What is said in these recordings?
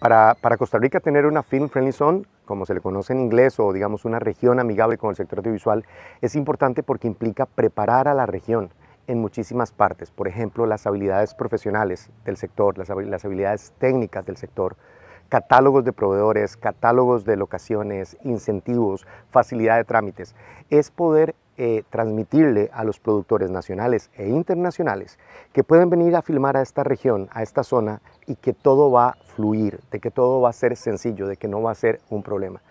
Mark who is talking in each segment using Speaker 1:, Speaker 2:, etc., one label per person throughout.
Speaker 1: Para, Costa Rica tener una Film Friendly Zone, como se le conoce en inglés, o digamos una región amigable con el sector audiovisual, es importante porque implica preparar a la región en muchísimas partes. Por ejemplo, las habilidades profesionales del sector, las, las habilidades técnicas del sector, catálogos de proveedores, catálogos de locaciones, incentivos, facilidad de trámites. Es poder eh, transmitirle a los productores nacionales e internacionales que pueden venir a filmar a esta región, a esta zona, y que todo va a fluir, de que todo va a ser sencillo, de que no va a ser un problema.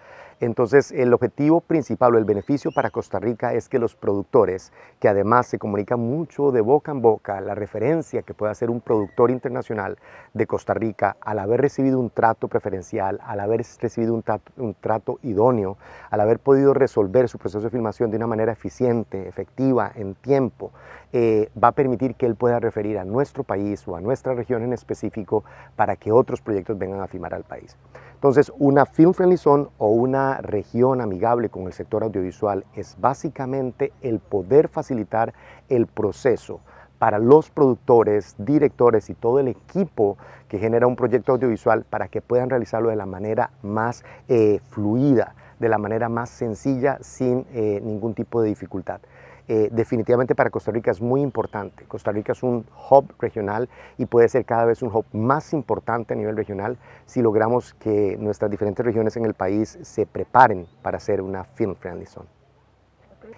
Speaker 1: Entonces, el objetivo principal o el beneficio para Costa Rica es que los productores, que además se comunican mucho de boca en boca, la referencia que puede hacer un productor internacional de Costa Rica al haber recibido un trato preferencial, al haber recibido un trato, idóneo, al haber podido resolver su proceso de filmación de una manera eficiente, efectiva, en tiempo, eh, va a permitir que él pueda referir a nuestro país o a nuestra región en específico para que otros proyectos vengan a filmar al país. Entonces, una Film Friendly Zone o una región amigable con el sector audiovisual es básicamente el poder facilitar el proceso para los productores, directores y todo el equipo que genera un proyecto audiovisual para que puedan realizarlo de la manera más eh, fluida, de la manera más sencilla, sin eh, ningún tipo de dificultad. Eh, definitivamente para Costa Rica es muy importante. Costa Rica es un hub regional y puede ser cada vez un hub más importante a nivel regional si logramos que nuestras diferentes regiones en el país se preparen para ser una film friendly zone.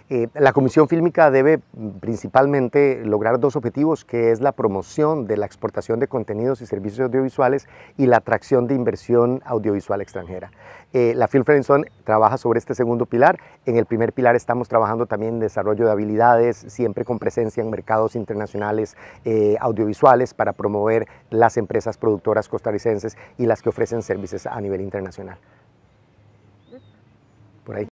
Speaker 1: Eh, la Comisión Fílmica debe mm, principalmente lograr dos objetivos, que es la promoción de la exportación de contenidos y servicios audiovisuales y la atracción de inversión audiovisual extranjera. Eh, la Film Friends trabaja sobre este segundo pilar. En el primer pilar estamos trabajando también en desarrollo de habilidades, siempre con presencia en mercados internacionales eh, audiovisuales para promover las empresas productoras costarricenses y las que ofrecen servicios a nivel internacional. Por ahí.